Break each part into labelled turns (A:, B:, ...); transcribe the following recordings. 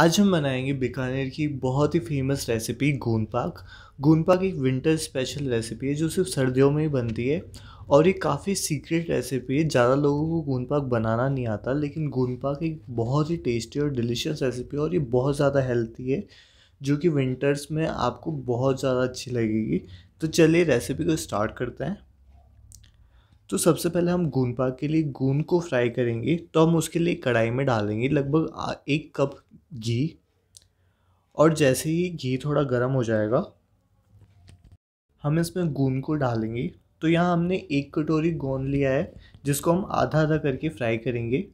A: आज हम बनाएंगे बीकानेर की बहुत ही फेमस रेसिपी गूंद पाक गूंद पाक एक विंटर स्पेशल रेसिपी है जो सिर्फ सर्दियों में ही बनती है और ये काफ़ी सीक्रेट रेसिपी है ज़्यादा लोगों को गूंद पाक बनाना नहीं आता लेकिन गूंद पाक एक बहुत ही टेस्टी और डिलीशियस रेसिपी है और ये बहुत ज़्यादा हेल्थी है जो कि विंटर्स में आपको बहुत ज़्यादा अच्छी लगेगी तो चलिए रेसिपी को स्टार्ट करते हैं तो सबसे पहले हम गूंद पाक के लिए गूंद को फ्राई करेंगे तो हम उसके लिए कढ़ाई में डालेंगे लगभग एक कप घी और जैसे ही घी थोड़ा गर्म हो जाएगा हम इसमें गूंद को डालेंगे तो यहाँ हमने एक कटोरी गोंद लिया है जिसको हम आधा आधा करके फ्राई करेंगे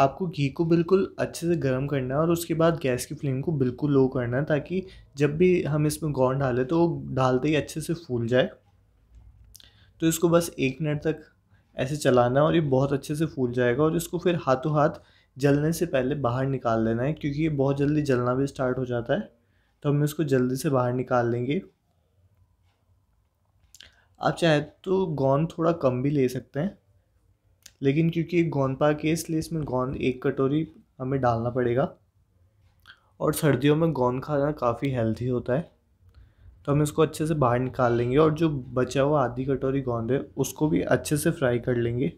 A: आपको घी को बिल्कुल अच्छे से गर्म करना है और उसके बाद गैस की फ्लेम को बिल्कुल लो करना है ताकि जब भी हम इसमें गोंद डालें तो डालते ही अच्छे से फूल जाए तो इसको बस एक मिनट तक ऐसे चलाना और ये बहुत अच्छे से फूल जाएगा और इसको फिर हाथों हाथ जलने से पहले बाहर निकाल लेना है क्योंकि ये बहुत जल्दी जलना भी स्टार्ट हो जाता है तो हम इसको जल्दी से बाहर निकाल लेंगे आप चाहे तो गोंद थोड़ा कम भी ले सकते हैं लेकिन क्योंकि गोंद पा के इसलिए इसमें गोंद एक कटोरी हमें डालना पड़ेगा और सर्दियों में गोंद खाना काफ़ी हेल्थी होता है तो हम इसको अच्छे से बाहर निकाल लेंगे और जो बचा हुआ आधी कटोरी गोंद है उसको भी अच्छे से फ्राई कर लेंगे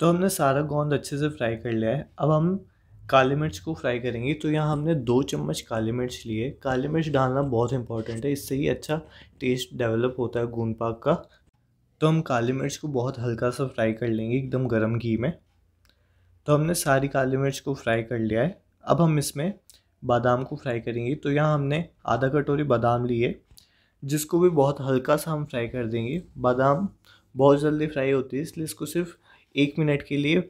A: तो हमने सारा गोंद अच्छे से फ्राई कर लिया है अब हम काली मिर्च को फ्राई करेंगे तो यहाँ हमने दो चम्मच काली मिर्च लिए काली मिर्च डालना बहुत इंपॉर्टेंट है इससे ही अच्छा टेस्ट डेवलप होता है गोंद पाक का तो हम काली मिर्च को बहुत हल्का सा फ्राई कर लेंगे एकदम गर्म घी में तो हमने सारी काली मिर्च को फ्राई कर लिया है अब हम इसमें बादाम को फ्राई करेंगे तो यहाँ हमने आधा कटोरी बादाम लिए जिसको भी बहुत हल्का सा हम फ्राई कर देंगे बादाम बहुत जल्दी फ्राई होती है इसलिए इसको सिर्फ एक मिनट के लिए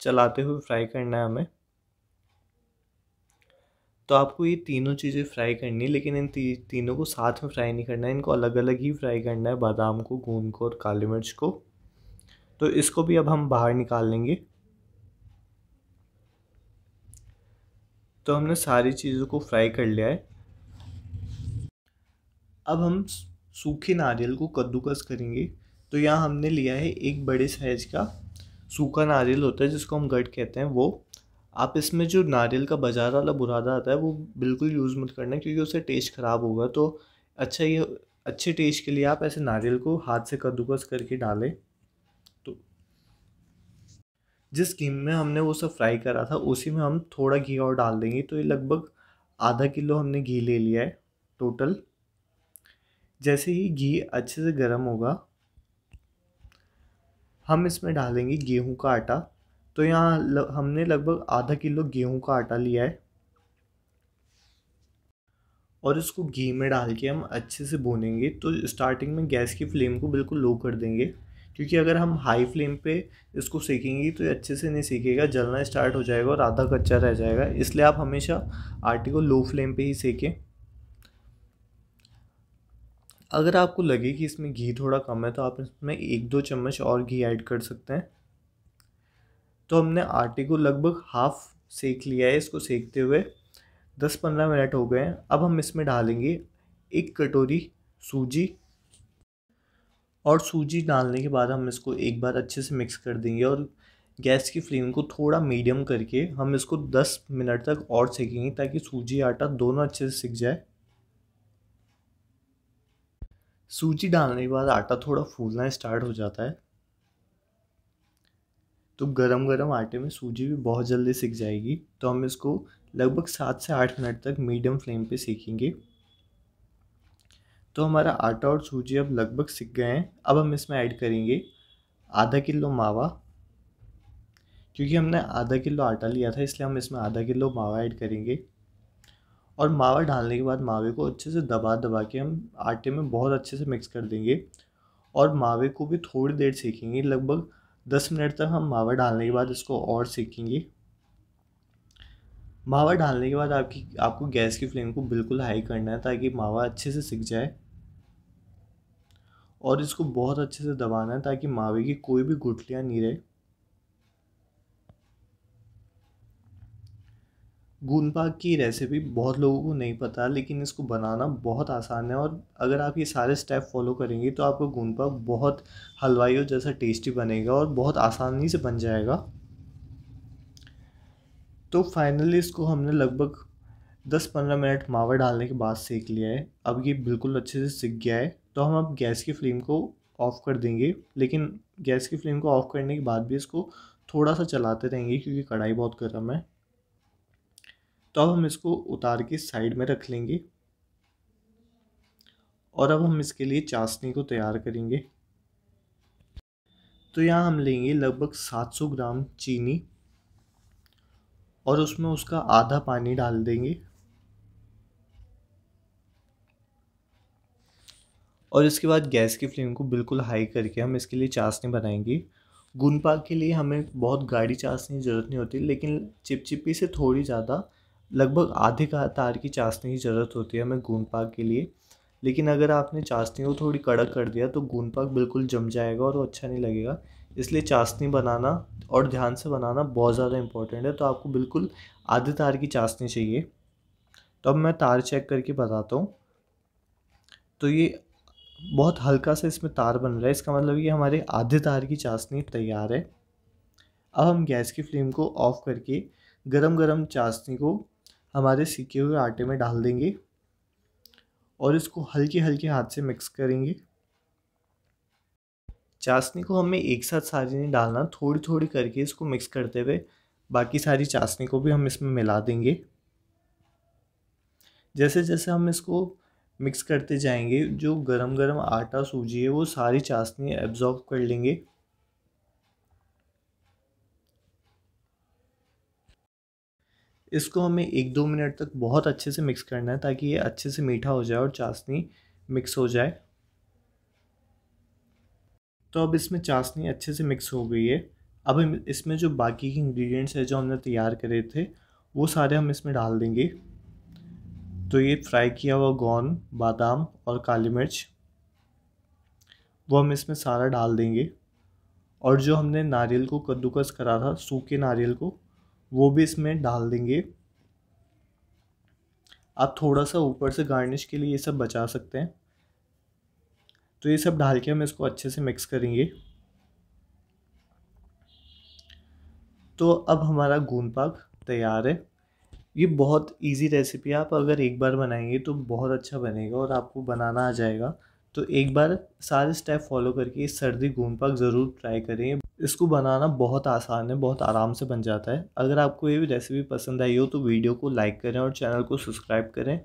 A: चलाते हुए फ्राई करना है हमें तो आपको ये तीनों चीज़ें फ्राई करनी है लेकिन इन ती, तीनों को साथ में फ्राई नहीं करना है इनको अलग अलग ही फ्राई करना है बादाम को गूंद को और काली मिर्च को तो इसको भी अब हम बाहर निकाल लेंगे तो हमने सारी चीज़ों को फ्राई कर लिया है अब हम सूखे नारियल को कद्दूकस करेंगे तो यहाँ हमने लिया है एक बड़े साइज़ का सूखा नारियल होता है जिसको हम गट कहते हैं वो आप इसमें जो नारियल का बाज़ार वाला बुरादा आता है वो बिल्कुल यूज़ मत करना क्योंकि उससे टेस्ट ख़राब होगा तो अच्छा ये अच्छे टेस्ट के लिए आप ऐसे नारियल को हाथ से कद्दूकस करके डालें तो जिस कीम में हमने वो सब फ्राई करा था उसी में हम थोड़ा घी और डाल देंगे तो ये लगभग आधा किलो हमने घी ले लिया है टोटल जैसे ही घी अच्छे से गर्म होगा हम इसमें डालेंगे गेहूं का आटा तो यहाँ हमने लगभग आधा किलो गेहूं का आटा लिया है और इसको घी में डाल के हम अच्छे से भूनेंगे तो स्टार्टिंग में गैस की फ्लेम को बिल्कुल लो कर देंगे क्योंकि अगर हम हाई फ्लेम पे इसको सेकेंगे तो ये अच्छे से नहीं सेकेगा जलना स्टार्ट हो जाएगा और आधा कच्चा रह जाएगा इसलिए आप हमेशा आटे को लो फ्लेम पे ही सेकें अगर आपको लगे कि इसमें घी थोड़ा कम है तो आप इसमें एक दो चम्मच और घी ऐड कर सकते हैं तो हमने आटे को लगभग हाफ सेक लिया है इसको सेकते हुए दस पंद्रह मिनट हो गए हैं अब हम इसमें डालेंगे एक कटोरी सूजी और सूजी डालने के बाद हम इसको एक बार अच्छे से मिक्स कर देंगे और गैस की फ्लेम को थोड़ा मीडियम करके हम इसको दस मिनट तक और सेकेंगे ताकि सूजी आटा दोनों अच्छे से सीख जाए सूजी डालने के बाद आटा थोड़ा फूलना स्टार्ट हो जाता है तो गरम गरम आटे में सूजी भी बहुत जल्दी सिक जाएगी तो हम इसको लगभग सात से आठ मिनट तक मीडियम फ्लेम पे सेकेंगे तो हमारा आटा और सूजी अब लगभग सिक गए हैं अब हम इसमें ऐड करेंगे आधा किलो मावा क्योंकि हमने आधा किलो आटा लिया था इसलिए हम इसमें आधा किलो मावा ऐड करेंगे और मावा डालने के बाद मावे को अच्छे से दबा दबा के हम आटे में बहुत अच्छे से मिक्स कर देंगे और मावे को भी थोड़ी देर सेकेंगे लगभग दस मिनट तक हम मावा डालने के बाद इसको और सेकेंगे मावा डालने के बाद आपकी आपको गैस की फ्लेम को बिल्कुल हाई करना है ताकि मावा अच्छे से सिक जाए और इसको बहुत अच्छे से दबाना है ताकि मावे की कोई भी गुठलियाँ नहीं रहे गूंद पाक की रेसिपी बहुत लोगों को नहीं पता लेकिन इसको बनाना बहुत आसान है और अगर आप ये सारे स्टेप फॉलो करेंगे तो आपका गूंद पाक बहुत और जैसा टेस्टी बनेगा और बहुत आसानी से बन जाएगा तो फाइनली इसको हमने लगभग दस पंद्रह मिनट मावा डालने के बाद सेक लिया है अब ये बिल्कुल अच्छे से सीख गया है तो हम अब गैस की फ्लेम को ऑफ़ कर देंगे लेकिन गैस की फ्लेम को ऑफ़ करने के बाद भी इसको थोड़ा सा चलाते रहेंगे क्योंकि कढ़ाई बहुत गर्म है तो अब हम इसको उतार के साइड में रख लेंगे और अब हम इसके लिए चाशनी को तैयार करेंगे तो यहाँ हम लेंगे लगभग 700 ग्राम चीनी और उसमें उसका आधा पानी डाल देंगे और इसके बाद गैस की फ्लेम को बिल्कुल हाई करके हम इसके लिए चाशनी बनाएंगे गुनपा के लिए हमें बहुत गाढ़ी चाशनी ज़रूरत नहीं होती लेकिन चिपचिपी से थोड़ी ज़्यादा लगभग आधे का तार की चाशनी की ज़रूरत होती है हमें गूंद पाक के लिए लेकिन अगर आपने चाशनी को थोड़ी कड़क कर दिया तो गूंद पाक बिल्कुल जम जाएगा और वो अच्छा नहीं लगेगा इसलिए चाशनी बनाना और ध्यान से बनाना बहुत ज़्यादा इम्पोर्टेंट है तो आपको बिल्कुल आधे तार की चाशनी चाहिए तो अब मैं तार चेक करके बताता हूँ तो ये बहुत हल्का सा इसमें तार बन रहा है इसका मतलब ये हमारे आधे तार की चाशनी तैयार है अब हम गैस की फ्लेम को ऑफ़ करके गरम गरम चाशनी को हमारे सीखे हुए आटे में डाल देंगे और इसको हल्के हल्के हाथ से मिक्स करेंगे चाशनी को हमें एक साथ सारी नहीं डालना थोड़ी थोड़ी करके इसको मिक्स करते हुए बाकी सारी चाशनी को भी हम इसमें मिला देंगे जैसे जैसे हम इसको मिक्स करते जाएंगे जो गरम गरम आटा सूजी है वो सारी चाशनी एब्जॉर्ब कर लेंगे इसको हमें एक दो मिनट तक बहुत अच्छे से मिक्स करना है ताकि ये अच्छे से मीठा हो जाए और चाशनी मिक्स हो जाए तो अब इसमें चाशनी अच्छे से मिक्स हो गई है अब इसमें जो बाकी के इंग्रेडिएंट्स है जो हमने तैयार करे थे वो सारे हम इसमें डाल देंगे तो ये फ्राई किया हुआ गौन बादाम और काली मिर्च वो हम इसमें सारा डाल देंगे और जो हमने नारियल को कद्दूकस करा था सूखे नारियल को वो भी इसमें डाल देंगे आप थोड़ा सा ऊपर से गार्निश के लिए ये सब बचा सकते हैं तो ये सब डाल के हम इसको अच्छे से मिक्स करेंगे तो अब हमारा गूंद पाक तैयार है ये बहुत इजी रेसिपी है आप अगर एक बार बनाएंगे तो बहुत अच्छा बनेगा और आपको बनाना आ जाएगा तो एक बार सारे स्टेप फॉलो करके सर्दी घूम पाक ज़रूर ट्राई करें इसको बनाना बहुत आसान है बहुत आराम से बन जाता है अगर आपको ये रेसिपी पसंद आई हो तो वीडियो को लाइक करें और चैनल को सब्सक्राइब करें